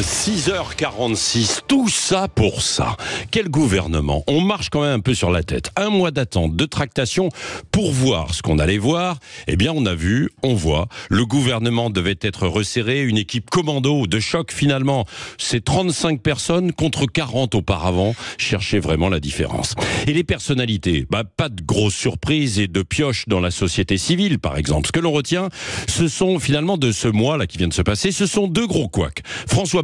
6h46, tout ça pour ça. Quel gouvernement On marche quand même un peu sur la tête. Un mois d'attente, de tractation pour voir ce qu'on allait voir. Eh bien, on a vu, on voit. Le gouvernement devait être resserré, une équipe commando de choc finalement. ces 35 personnes contre 40 auparavant. cherchaient vraiment la différence. Et les personnalités bah, Pas de grosses surprises et de pioches dans la société civile, par exemple. Ce que l'on retient, ce sont finalement de ce mois-là qui vient de se passer, ce sont deux gros couacs. François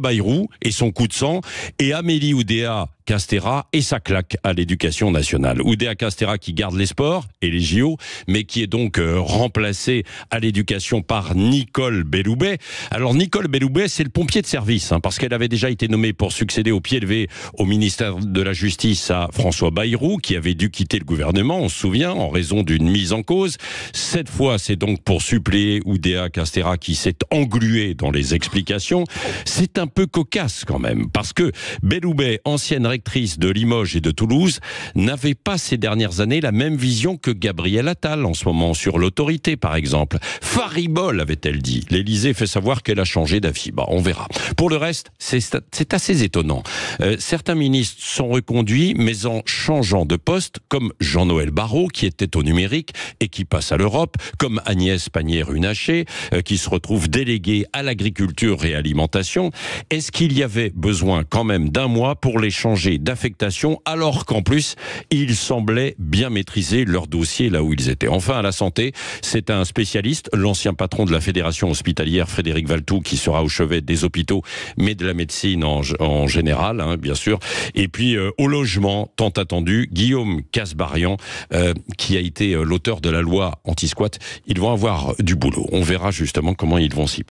et son coup de sang, et Amélie Oudéa Castera et sa claque à l'éducation nationale. Oudéa Castera qui garde les sports et les JO, mais qui est donc euh, remplacé à l'éducation par Nicole Belloubet. Alors Nicole Belloubet, c'est le pompier de service, hein, parce qu'elle avait déjà été nommée pour succéder au pied levé au ministère de la Justice à François Bayrou, qui avait dû quitter le gouvernement, on se souvient, en raison d'une mise en cause. Cette fois, c'est donc pour suppléer Oudéa Castera qui s'est englué dans les explications. C'est un peu cocasse quand même, parce que Belloubet, ancienne directrice de Limoges et de Toulouse, n'avait pas ces dernières années la même vision que Gabriel Attal en ce moment sur l'autorité, par exemple. Faribol, avait-elle dit. L'Élysée fait savoir qu'elle a changé d'avis. Bah, on verra. Pour le reste, c'est assez étonnant. Euh, certains ministres sont reconduits, mais en changeant de poste, comme Jean-Noël Barrot, qui était au numérique et qui passe à l'Europe, comme Agnès Pannier-Runacher, euh, qui se retrouve déléguée à l'agriculture et alimentation. Est-ce qu'il y avait besoin quand même d'un mois pour les changer d'affectation alors qu'en plus, ils semblaient bien maîtriser leur dossier là où ils étaient. Enfin, à la santé, c'est un spécialiste, l'ancien patron de la Fédération hospitalière, Frédéric Valtou, qui sera au chevet des hôpitaux, mais de la médecine en, général, hein, bien sûr. Et puis, euh, au logement, tant attendu, Guillaume Casbarian, euh, qui a été euh, l'auteur de la loi anti-squat, ils vont avoir du boulot. On verra justement comment ils vont s'y